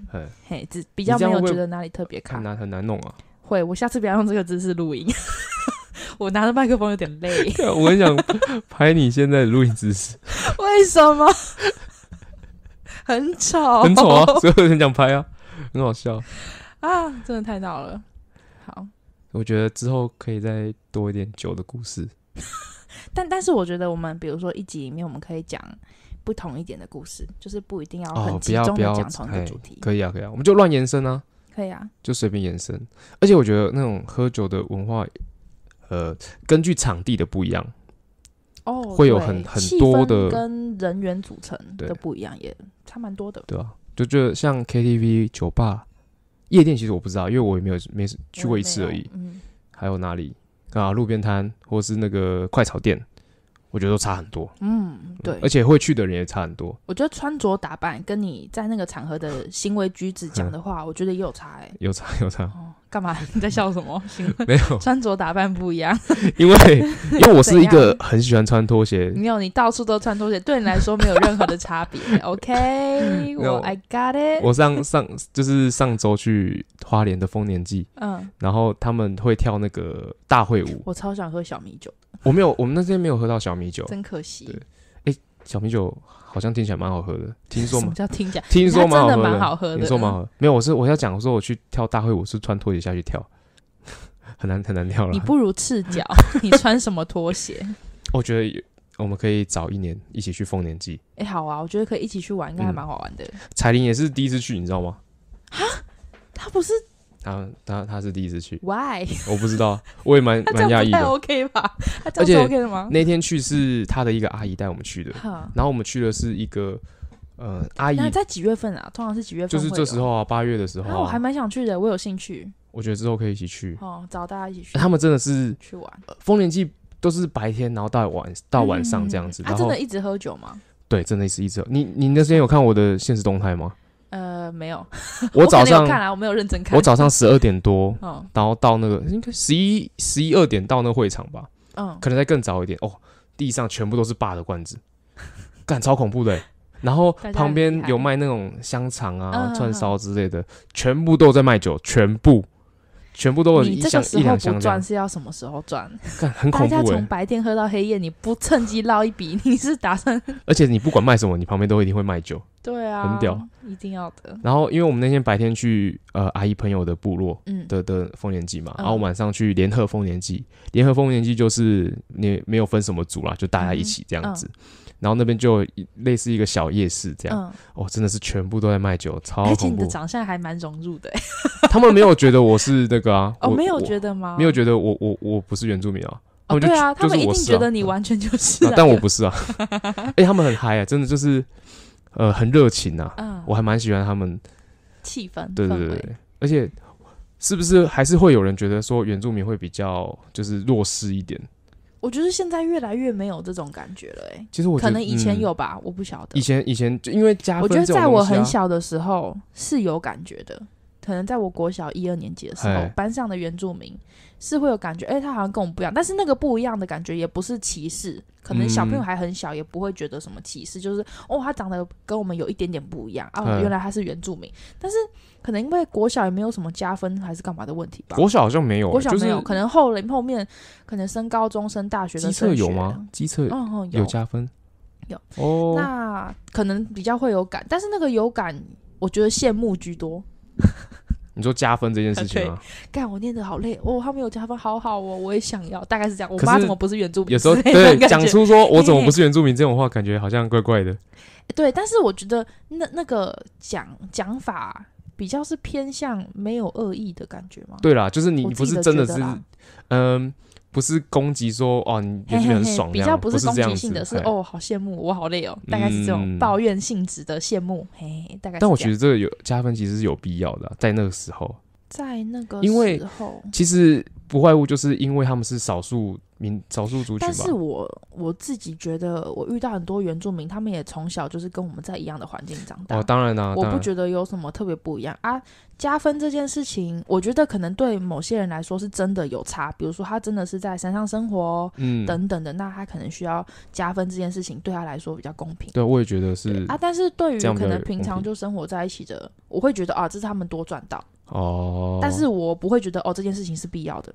嘿，只比较没有觉得哪里特别卡，难很难弄啊。会，我下次不要用这个姿势录音。我拿着麦克风有点累。我很想拍你现在录音姿势。为什么？很丑，很啊！所以很想拍啊，很好笑啊，真的太闹了。好，我觉得之后可以再多一点酒的故事。但但是我觉得我们比如说一集里面我们可以讲不同一点的故事，就是不一定要很集中讲同一个主题。可以啊，可以啊，我们就乱延伸啊。可以啊，就随便延伸。而且我觉得那种喝酒的文化。呃，根据场地的不一样，哦，会有很很多的跟人员组成的不一样，也差蛮多的。对啊，就就像 KTV、酒吧、夜店，其实我不知道，因为我也没有没去过一次而已。嗯，还有哪里啊？路边摊或是那个快炒店，我觉得都差很多。嗯，对，而且会去的人也差很多。我觉得穿着打扮跟你在那个场合的行为举止 讲的话，我觉得也有差，有差有差。干嘛？你在笑什么？没有，穿着打扮不一样。因为因为我是一个很喜欢穿拖鞋。没有，你到处都穿拖鞋，对你来说没有任何的差别。OK，我 I got it。我上上就是上周去花莲的丰年祭，嗯，然后他们会跳那个大会舞。我超想喝小米酒的。我没有，我们那天没有喝到小米酒，真可惜。小啤酒好像听起来蛮好喝的，听说吗？叫听讲，听说真的蛮好喝的，听说喝。没有，我是我要讲，说我去跳大会，我是穿拖鞋下去跳，很难很难跳了。你不如赤脚，你穿什么拖鞋？我觉得我们可以早一年一起去丰年祭。哎，好啊，我觉得可以一起去玩，应该还蛮好玩的。彩玲也是第一次去，你知道吗？啊，他不是。他他他是第一次去，Why？我不知道，我也蛮 蛮讶异的。OK 吧？他这样 OK 的吗？那天去是他的一个阿姨带我们去的，然后我们去的是一个呃阿姨。在几月份啊？通常是几月？份？就是这时候啊，八月的时候。那我还蛮想去的，我有兴趣。我觉得之后可以一起去哦，找大家一起去。他们真的是去玩，丰年祭都是白天，然后到晚到晚上这样子。他真的一直喝酒吗？对，真的是一直。你你那时间有看我的现实动态吗？呃，没有。我 早上看来我没有认真看。我早上十二点多，嗯，然后到那个应该十一十一二点到那会场吧，嗯，可能再更早一点。哦，地上全部都是霸的罐子，干超恐怖的。然后旁边有卖那种香肠啊、串烧之类的，全部都在卖酒，全部全部都很。你这一两箱。不转是要什么时候转？很恐怖。大家从白天喝到黑夜，你不趁机捞一笔，你是打算？而且你不管卖什么，你旁边都一定会卖酒。对啊，很屌。一定要的。然后，因为我们那天白天去呃阿姨朋友的部落，嗯的的丰年祭嘛，然后晚上去联合丰年祭。联合丰年祭就是你没有分什么组啦，就大家一起这样子。然后那边就类似一个小夜市这样。哦，真的是全部都在卖酒，超。你的长相还蛮融入的。他们没有觉得我是那个啊？哦，没有觉得吗？没有觉得我我我不是原住民啊？哦，对啊，他们一定觉得你完全就是。但我不是啊。哎，他们很嗨啊，真的就是。呃，很热情呐，我还蛮喜欢他们气氛。对对对，而且是不是还是会有人觉得说原住民会比较就是弱势一点？我觉得现在越来越没有这种感觉了，哎，其实我可能以前有吧，我不晓得。以前以前就因为加，我觉得在我很小的时候是有感觉的。可能在我国小一二年级的时候，班上的原住民是会有感觉，哎，他好像跟我们不一样。但是那个不一样的感觉也不是歧视，可能小朋友还很小，也不会觉得什么歧视，就是哦，他长得跟我们有一点点不一样啊，原来他是原住民。但是可能因为国小也没有什么加分还是干嘛的问题，吧？国小好像没有，国小就是可能后来后面可能升高中、升大学的时候有吗？机测有加分？有哦。那可能比较会有感，但是那个有感，我觉得羡慕居多。你说加分这件事情吗？干，我念的好累哦，他们有加分，好好哦，我也想要，大概是这样。我妈怎么不是原住民？有时候对讲出说我怎么不是原住民这种话，感觉好像怪怪的。对，但是我觉得那那个讲讲法。比较是偏向没有恶意的感觉吗？对啦，就是你，你不是真的是，嗯，不是攻击说哦，你很爽，比较不是攻击性的，是哦，好羡慕，我好累哦，大概是这种抱怨性质的羡慕，嘿嘿，大概。但我觉得这个有加分，其实是有必要的，在那个时候，在那个因为其实不外乎就是因为他们是少数。民少数族群，但是我我自己觉得，我遇到很多原住民，他们也从小就是跟我们在一样的环境长大。哦，当然啦，我不觉得有什么特别不一样啊。加分这件事情，我觉得可能对某些人来说是真的有差，比如说他真的是在山上生活，嗯，等等的，那他可能需要加分这件事情对他来说比较公平。对，我也觉得是啊。但是对于可能平常就生活在一起的，我会觉得啊，这是他们多赚到哦。但是我不会觉得哦，这件事情是必要的。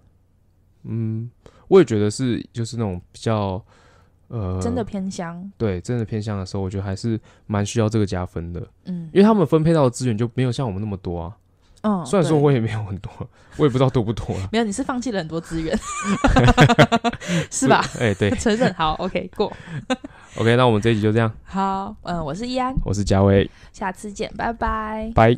嗯。我也觉得是，就是那种比较，呃，真的偏香。对，真的偏香的时候，我觉得还是蛮需要这个加分的，嗯，因为他们分配到的资源就没有像我们那么多啊，嗯，虽然说我也没有很多，我也不知道多不多了，没有，你是放弃了很多资源，是吧？哎，对，承认好，OK，过，OK，那我们这一集就这样，好，嗯，我是易安，我是嘉威，下次见，拜拜，拜。